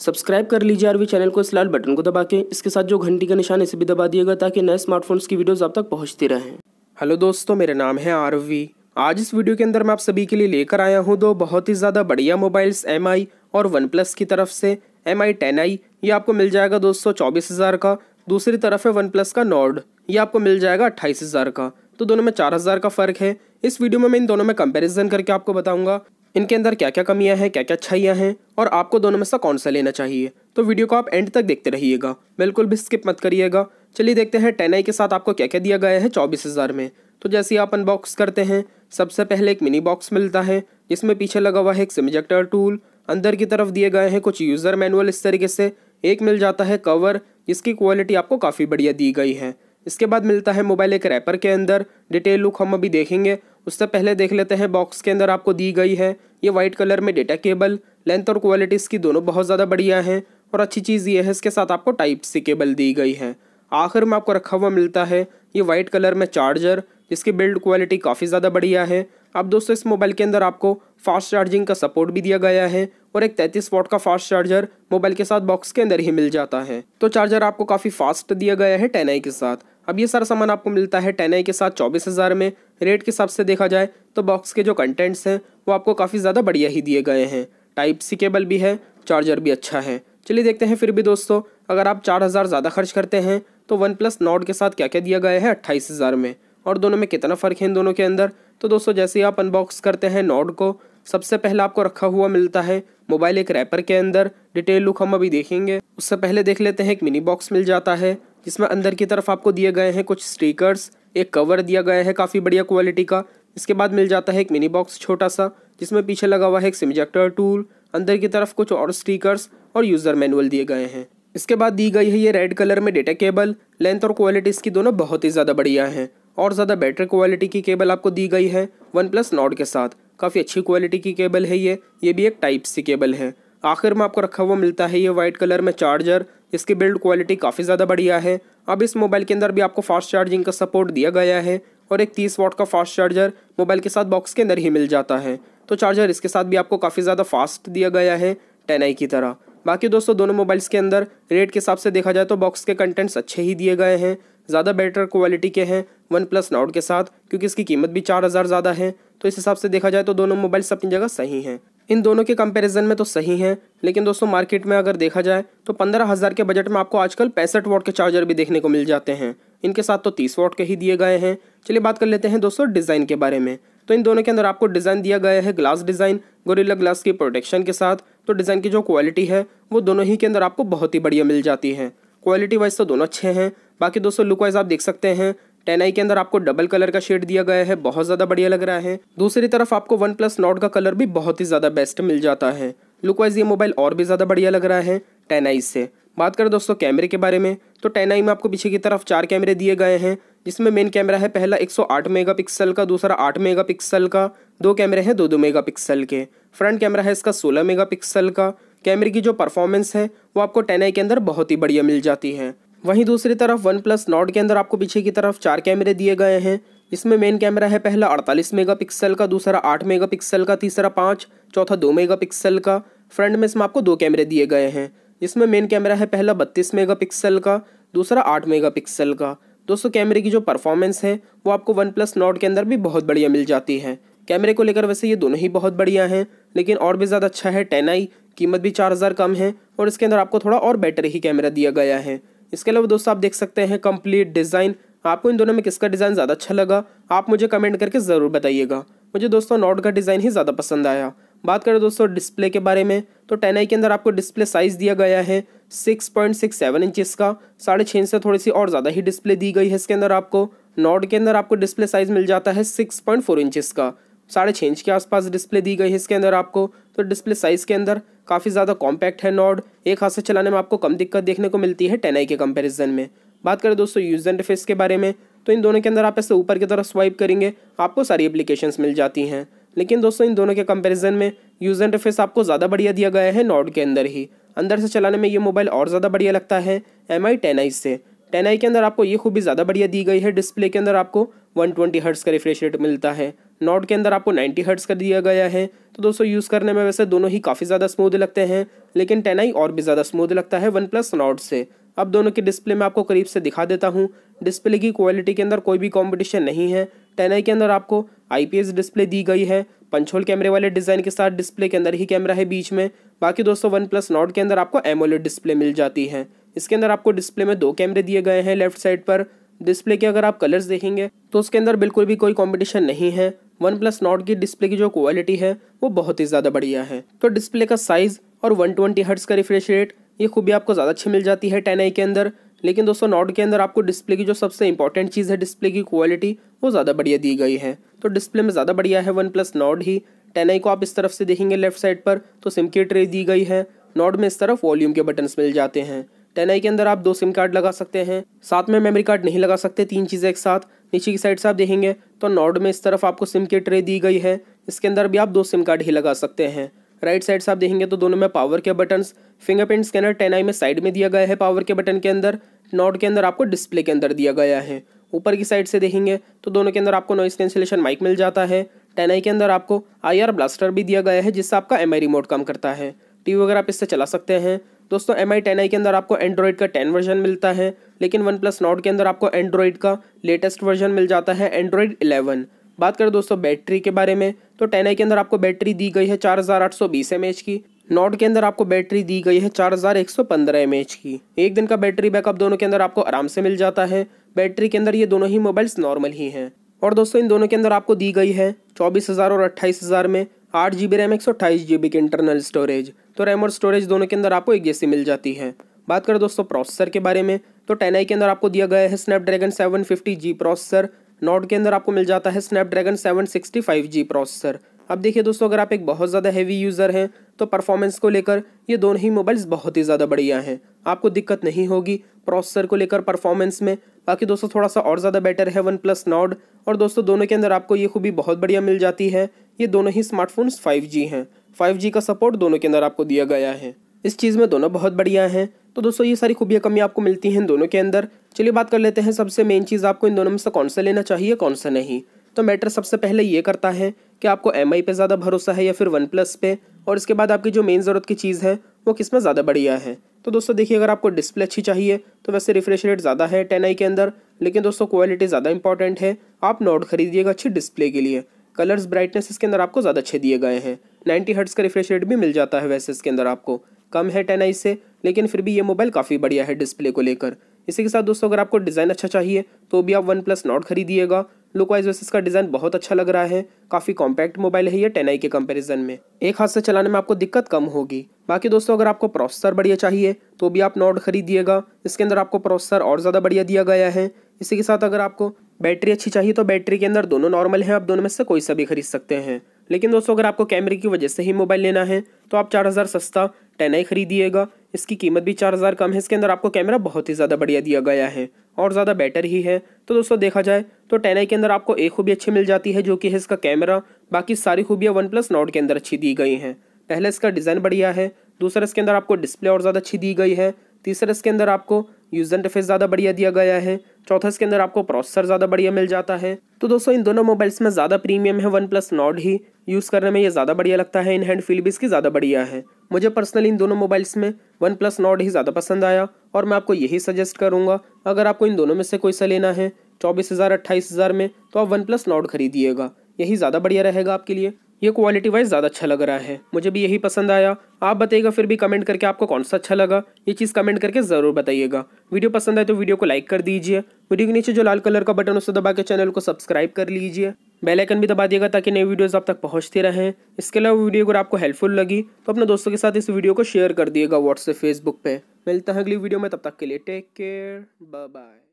subscribe कर लीजिए RV channel को इस लाल बटन को दबा के इसके साथ जो घंटी का निशान इसे भी दबा दिएगा ताकि नए स्मार्टफोन्स की वीडियोस आप तक पहुंचती रहें हेलो दोस्तों मेरा नाम है आरवी आज इस वीडियो के अंदर मैं आप सभी के लिए लेकर आया हूँ दो बहुत ही ज़्यादा बढ़िया मोबाइल्स एम और वन की तरफ से एम आई टेन आई ये आपको मिल जाएगा दोस्तों चौबीस हज़ार का दूसरी तरफ है वन प्लस का नॉर्ड ये आपको मिल जाएगा अट्ठाईस हज़ार का तो दोनों में चार हज़ार का फ़र्क है इस वीडियो में मैं इन दोनों में कंपेरिजन करके आपको बताऊंगा इनके अंदर क्या क्या कमियां हैं क्या क्या अच्छाइयाँ हैं और आपको दोनों में से कौन सा लेना चाहिए तो वीडियो को आप एंड तक देखते रहिएगा बिल्कुल भी स्किप मत करिएगा चलिए देखते हैं टेन के साथ आपको क्या क्या दिया गया है चौबीस हज़ार में तो जैसे आप अनबॉक्स करते हैं सबसे पहले एक मिनी बॉक्स मिलता है जिसमें पीछे लगा हुआ है एक सिमजेक्टर टूल अंदर की तरफ दिए गए हैं कुछ यूज़र मैनुअल इस तरीके से एक मिल जाता है कवर जिसकी क्वालिटी आपको काफ़ी बढ़िया दी गई है इसके बाद मिलता है मोबाइल एक रैपर के अंदर डिटेल लुक हम अभी देखेंगे उससे पहले देख लेते हैं बॉक्स के अंदर आपको दी गई है ये वाइट कलर में डेटा केबल लेंथ और क्वालिटी इसकी दोनों बहुत ज़्यादा बढ़िया हैं और अच्छी चीज़ ये है इसके साथ आपको टाइप सी केबल दी गई है आखिर में आपको रखा हुआ मिलता है ये वाइट कलर में चार्जर जिसकी बिल्ड क्वालिटी काफ़ी ज़्यादा बढ़िया है अब दोस्तों इस मोबाइल के अंदर आपको फास्ट चार्जिंग का सपोर्ट भी दिया गया है और एक 33 वॉट का फास्ट चार्जर मोबाइल के साथ बॉक्स के अंदर ही मिल जाता है तो चार्जर आपको काफ़ी फास्ट दिया गया है टेन के साथ अब ये सारा सामान आपको मिलता है टेन के साथ चौबीस में रेट के हिसाब से देखा जाए तो बॉक्स के जो कंटेंट्स हैं वो आपको काफ़ी ज़्यादा बढ़िया ही दिए गए हैं टाइप सी केबल भी है चार्जर भी अच्छा है चलिए देखते हैं फिर भी दोस्तों अगर आप चार हज़ार ज़्यादा खर्च करते हैं तो वन प्लस नोट के साथ क्या क्या दिया गया है अट्ठाईस हज़ार में और दोनों में कितना फ़र्क है इन दोनों के अंदर तो दोस्तों जैसे ही आप अनबॉक्स करते हैं नोट को सबसे पहले आपको रखा हुआ मिलता है मोबाइल एक रैपर के अंदर डिटेल लुक हम अभी देखेंगे उससे पहले देख लेते हैं एक मिनी बॉक्स मिल जाता है जिसमें अंदर की तरफ आपको दिए गए हैं कुछ स्टिकर्स एक कवर दिया गया है काफ़ी बढ़िया क्वालिटी का इसके बाद मिल जाता है एक मिनी बॉक्स छोटा सा जिसमें पीछे लगा हुआ है एक सिमजेक्टर टूल अंदर की तरफ कुछ और स्टिकर्स और यूज़र मैनुअल दिए गए हैं इसके बाद दी गई है ये रेड कलर में डेटा केबल लेंथ और क्वालिटी इसकी दोनों बहुत ही ज़्यादा बढ़िया हैं और ज़्यादा बेटर क्वालिटी की केबल आपको दी गई है वन प्लस नॉट के साथ काफ़ी अच्छी क्वालिटी की केबल है ये ये भी एक टाइप सी केबल है आखिर में आपको रखा हुआ मिलता है ये वाइट कलर में चार्जर इसकी बिल्ड क्वालिटी काफ़ी ज़्यादा बढ़िया है अब इस मोबाइल के अंदर भी आपको फास्ट चार्जिंग का सपोर्ट दिया गया है और एक तीस वाट का फास्ट चार्जर मोबाइल के साथ बॉक्स के अंदर ही मिल जाता है तो चार्जर इसके साथ भी आपको काफ़ी ज़्यादा फास्ट दिया गया है टेन की तरह बाकी दोस्तों दोनों मोबाइल्स के अंदर रेट के हिसाब से देखा जाए तो बॉक्स के कंटेंट्स अच्छे ही दिए गए हैं ज़्यादा बेटर क्वालिटी के हैं वन प्लस नोट के साथ क्योंकि इसकी कीमत भी चार हज़ार ज़्यादा है तो इस हिसाब से देखा जाए तो दोनों मोबाइल्स अपनी जगह सही हैं इन दोनों के कंपैरिजन में तो सही हैं लेकिन दोस्तों मार्केट में अगर देखा जाए तो पंद्रह हज़ार के बजट में आपको आजकल पैंसठ वॉट के चार्जर भी देखने को मिल जाते हैं इनके साथ तो तीस वॉट के ही दिए गए हैं चलिए बात कर लेते हैं दोस्तों डिज़ाइन के बारे में तो इन दोनों के अंदर आपको डिज़ाइन दिया गया है ग्लास डिज़ाइन गोरिल्ला ग्लास की प्रोटेक्शन के साथ तो डिज़ाइन की जो क्वालिटी है वो दोनों ही के अंदर आपको बहुत ही बढ़िया मिल जाती है क्वालिटी वाइज तो दोनों अच्छे हैं बाकी दोस्तों लुक वाइज आप देख सकते हैं टेन आई के अंदर आपको डबल कलर का शेड दिया गया है बहुत ज़्यादा बढ़िया लग रहा है दूसरी तरफ आपको वन प्लस नॉट का कलर भी बहुत ही ज़्यादा बेस्ट मिल जाता है लुकवाइज़ ये मोबाइल और भी ज़्यादा बढ़िया लग रहा है टेन आई से बात करें दोस्तों कैमरे के बारे में तो टेन आई में आपको पीछे की तरफ चार कैमरे दिए गए हैं जिसमें मेन कैमरा है पहला 108 मेगापिक्सल का दूसरा 8 मेगापिक्सल का दो कैमरे हैं दो दो मेगापिक्सल के फ्रंट कैमरा है इसका 16 मेगापिक्सल का कैमरे की जो परफॉर्मेंस है वो आपको टेन आई के अंदर बहुत ही बढ़िया मिल जाती है वहीं दूसरी तरफ वन प्लस नॉट के अंदर आपको पीछे की तरफ चार कैमरे दिए गए हैं इसमें मेन कैमरा है पहला 48 मेगापिक्सल का दूसरा 8 मेगापिक्सल का तीसरा पाँच चौथा 2 मेगापिक्सल का फ्रंट में इसमें आपको दो कैमरे दिए गए हैं इसमें मेन कैमरा है पहला 32 मेगापिक्सल का दूसरा 8 मेगापिक्सल का दोस्तों कैमरे की जो परफॉर्मेंस है वो आपको वन प्लस नॉट के अंदर भी बहुत बढ़िया मिल जाती है कैमरे को लेकर वैसे ये दोनों ही बहुत बढ़िया हैं लेकिन और भी ज़्यादा अच्छा है टेन आई कीमत भी चार हज़ार कम है और इसके अंदर आपको थोड़ा और बेटर ही कैमरा दिया गया है इसके अलावा दोस्तों आप देख सकते हैं कंप्लीट डिज़ाइन आपको इन दोनों में किसका डिज़ाइन ज़्यादा अच्छा लगा आप मुझे कमेंट करके ज़रूर बताइएगा मुझे दोस्तों नोट का डिज़ाइन ही ज़्यादा पसंद आया बात करें दोस्तों डिस्प्ले के बारे में तो टेन आई के अंदर आपको डिस्प्ले साइज़ दिया गया है six point six seven inches का साढ़े छः इंच से थोड़ी सी और ज़्यादा ही डिस्प्ले दी गई है इसके अंदर आपको नॉट के अंदर आपको डिस्प्ले साइज़ मिल जाता है सिक्स पॉइंट फोर इंचज़ का साढ़े छः इंच के आसपास डिस्प्ले दी गई है इसके अंदर आपको तो डिस्प्ले साइज़ के अंदर काफ़ी ज़्यादा कॉम्पैक्ट है नॉड एक हाथ से चलाने में आपको कम दिक्कत देखने को मिलती है टेन आई के कंपैरिजन में बात करें दोस्तों यूजर इंटरफेस के बारे में तो इन दोनों के अंदर आप ऐसे ऊपर की तरफ स्वाइप करेंगे आपको सारी एप्लीकेशंस मिल जाती हैं लेकिन दोस्तों इन दोनों के कंपेरिजन में यूजर इंटरफेस आपको ज़्यादा बढ़िया दिया गया है नॉड के अंदर ही अंदर से चलाने में ये मोबाइल और ज़्यादा बढ़िया लगता है एम आई टेन आई से टेन आई के अंदर आपको ये खूबी ज़्यादा बढ़िया दी गई है डिस्प्ले के अंदर आपको 120 ट्वेंटी हर्ट्स का रिफ्रेश रेट मिलता है नॉट के अंदर आपको 90 हर्ट्स का दिया गया है तो दोस्तों यूज़ करने में वैसे दोनों ही काफ़ी ज़्यादा स्मूद लगते हैं लेकिन टेन आई और भी ज़्यादा स्मूथ लगता है वन प्लस नॉट से अब दोनों के डिस्प्ले में आपको करीब से दिखा देता हूँ डिस्प्ले की क्वालिटी के अंदर कोई भी कॉम्पिटिशन नहीं है टेन आई के अंदर आपको आईपीएस डिस्प्ले दी गई है पंचोल कैमरे वाले डिज़ाइन के साथ डिस्प्ले के अंदर ही कैमरा है बीच में बाकी दोस्तों वन प्लस नॉट के अंदर आपको एमोलेड डिस्प्ले मिल जाती है इसके अंदर आपको डिस्प्ले में दो कैमरे दिए गए हैं लेफ्ट साइड पर डिस्प्ले के अगर आप कलर्स देखेंगे तो उसके अंदर बिल्कुल भी कोई कॉम्पिटिशन नहीं है वन प्लस नॉट की डिस्प्ले की जो क्वालिटी है वो बहुत ही ज़्यादा बढ़िया है तो डिस्प्ले का साइज़ और वन ट्वेंटी हर्ट्स का रिफ्रेश रेट ये खूबी आपको ज़्यादा अच्छी मिल जाती है टेन आई के अंदर लेकिन दोस्तों नोट के अंदर आपको डिस्प्ले की जो सबसे इंपॉर्टेंट चीज़ है डिस्प्ले की क्वालिटी वो ज़्यादा बढ़िया दी गई है तो डिस्प्ले में ज़्यादा बढ़िया है वन प्लस नोट ही टेन आई को आप इस तरफ से देखेंगे लेफ्ट साइड पर तो सिम की ट्रे दी गई है नोट में इस तरफ वॉल्यूम के बटन्स मिल जाते हैं टेन आई के अंदर आप दो सिम कार्ड लगा सकते हैं साथ में मेमोरी कार्ड नहीं लगा सकते तीन चीज़ें एक साथ नीचे की साइड से आप देखेंगे तो नोड में इस तरफ आपको सिम की ट्रे दी गई है इसके अंदर भी आप दो सिम कार्ड ही लगा सकते हैं राइट साइड से आप देखेंगे तो दोनों में पावर के button fingerprint scanner ten i में साइड में दिया गया है पावर के बटन के अंदर नॉट के अंदर आपको डिस्प्ले के अंदर दिया गया है ऊपर की साइड से देखेंगे तो दोनों के अंदर आपको नॉइस कैंसिलेशन माइक मिल जाता है टेन आई के अंदर आपको आई आर ब्लास्टर भी दिया गया है जिससे आपका एम आई रिमोट काम करता है टी वी वगैरह आप इससे चला सकते हैं दोस्तों एम आई टेन आई के अंदर आपको एंड्रॉयड का टेन वर्जन मिलता है लेकिन वन प्लस नॉट के अंदर आपको एंड्रॉयड का लेटेस्ट वर्जन मिल जाता है एंड्रॉयड इलेवन बात करें दोस्तों बैटरी के बारे में तो टेन के अंदर आपको बैटरी दी गई है चार हज़ार आठ सौ बीस एम की नोट के अंदर आपको बैटरी दी गई है चार हज़ार एक सौ पंद्रह एम एच की एक दिन का बैटरी बैकअप दोनों के अंदर आपको आराम से मिल जाता है बैटरी के अंदर ये दोनों ही मोबाइल्स नॉर्मल ही हैं और दोस्तों इन दोनों के अंदर आपको दी गई है चौबीस हज़ार और अट्ठाईस हज़ार में आठ जी बी रैम एक सौ अट्ठाईस जी बी की इंटरनल स्टोरेज तो रैम और स्टोरेज दोनों के अंदर आपको एक जैसी मिल जाती है बात करें दोस्तों प्रोसेसर के बारे में तो टेन के अंदर आपको दिया गया है Snapdragon seven fifty G processor Nord के अंदर आपको मिल जाता है Snapdragon seven sixty five G processor अब देखिए दोस्तों अगर आप एक बहुत ज़्यादा हैवी यूज़र हैं तो परफॉर्मेंस को लेकर ये दोनों ही मोबाइल्स बहुत ही ज़्यादा बढ़िया हैं आपको दिक्कत नहीं होगी प्रोसेसर को लेकर परफॉर्मेंस में बाकी दोस्तों थोड़ा सा और ज़्यादा बेटर है वन प्लस नॉड और दोस्तों दोनों के अंदर आपको ये खूबी बहुत बढ़िया मिल जाती है ये दोनों ही स्मार्टफोन्स फाइव हैं फाइव का सपोर्ट दोनों के अंदर आपको दिया गया है इस चीज़ में दोनों बहुत बढ़िया हैं तो दोस्तों ये सारी खूबियाँ कमी आपको मिलती हैं दोनों के अंदर चलिए बात कर लेते हैं सबसे मेन चीज़ आपको इन दोनों में से कौन सा लेना चाहिए कौन सा नहीं तो मैटर सबसे पहले ये करता है कि आपको एम आई ज़्यादा भरोसा है या फिर वन प्लस पे और इसके बाद आपकी जो मेन ज़रूरत की चीज़ है वो किस में ज़्यादा बढ़िया है तो दोस्तों देखिए अगर आपको डिस्प्ले अच्छी चाहिए तो वैसे रिफ्रेश रेट ज़्यादा है टेन आई के अंदर लेकिन दोस्तों क्वालिटी ज़्यादा इंपॉर्टेंट है आप नोट खरीदिएगा अच्छी डिस्प्ले के लिए कलर्स ब्राइटनेस इसके अंदर आपको ज़्यादा अच्छे दिए गए हैं नाइन्टी हर्ट्स का रिफ्रेश रेट भी मिल जाता है वैसे इसके अंदर आपको कम है टेन आई से लेकिन फिर भी ये मोबाइल काफ़ी बढ़िया है डिस्प्ले को लेकर इसी के साथ दोस्तों अगर आपको डिज़ाइन अच्छा चाहिए तो भी आप वन प्लस नॉट खरीदिएगा लुक वाइज वैसे इसका डिज़ाइन बहुत अच्छा लग रहा है काफ़ी कॉम्पैक्ट मोबाइल है ये टेन आई के कंपैरिजन में एक हाथ से चलाने में आपको दिक्कत कम होगी बाकी दोस्तों अगर आपको प्रोसेसर बढ़िया चाहिए तो भी आप नॉट खरीदिएगा इसके अंदर आपको प्रोसेसर और ज़्यादा बढ़िया दिया गया है इसी के साथ अगर आपको बैटरी अच्छी चाहिए तो बैटरी के अंदर दोनों नॉर्मल हैं आप दोनों में से कोई सा भी खरीद सकते हैं लेकिन दोस्तों अगर आपको कैमरे की वजह से ही मोबाइल लेना है तो आप चार हज़ार सस्ता टेन आई खरीदिएगा इसकी कीमत भी चार हज़ार कम है इसके अंदर आपको कैमरा बहुत ही ज़्यादा बढ़िया दिया गया है और ज़्यादा बेटर ही है तो दोस्तों देखा जाए तो टेन आई के अंदर आपको एक खूबी अच्छी मिल जाती है जो कि है इसका कैमरा बाकी सारी खूबियाँ वन प्लस नोट के अंदर अच्छी दी गई हैं पहले इसका डिज़ाइन बढ़िया है दूसरा इसके अंदर आपको डिस्प्ले और ज़्यादा अच्छी दी गई है तीसरा इसके अंदर आपको यूजर इंटरफेस ज़्यादा बढ़िया दिया गया है चौथा इसके अंदर आपको प्रोसेसर ज़्यादा बढ़िया मिल जाता है तो दोस्तों इन दोनों मोबाइल्स में ज़्यादा प्रीमियम है वन प्लस नॉट ही यूज़ करने में ये ज़्यादा बढ़िया लगता है इन हैंड फील भी इसकी ज़्यादा बढ़िया है मुझे पर्सनली इन दोनों मोबाइल्स में वन प्लस नॉट ही ज़्यादा पसंद आया और मैं आपको यही सजेस्ट करूँगा अगर आपको इन दोनों में से कोई सा लेना है चौबीस हज़ार अट्ठाईस हज़ार में तो आप वन प्लस नॉट खरीदिएगा यही ज़्यादा बढ़िया रहेगा आपके लिए ये क्वालिटी वाइज ज़्यादा अच्छा लग रहा है मुझे भी यही पसंद आया आप बताइएगा फिर भी कमेंट करके आपको कौन सा अच्छा लगा ये चीज़ कमेंट करके ज़रूर बताइएगा वीडियो पसंद आए तो वीडियो को लाइक कर दीजिए वीडियो के नीचे जो लाल कलर का बटन उसे दबा के चैनल को सब्सक्राइब कर लीजिए बेल आइकन भी दबा दिएगा ताकि नई वीडियोस आप तक पहुंचते रहें इसके अलावा वीडियो अगर आपको हेल्पफुल लगी तो अपने दोस्तों के साथ इस वीडियो को शेयर कर दिएगा व्हाट्सएप फेसबुक पे मिलता है अगली वीडियो में तब तक के लिए टेक केयर बाय बाय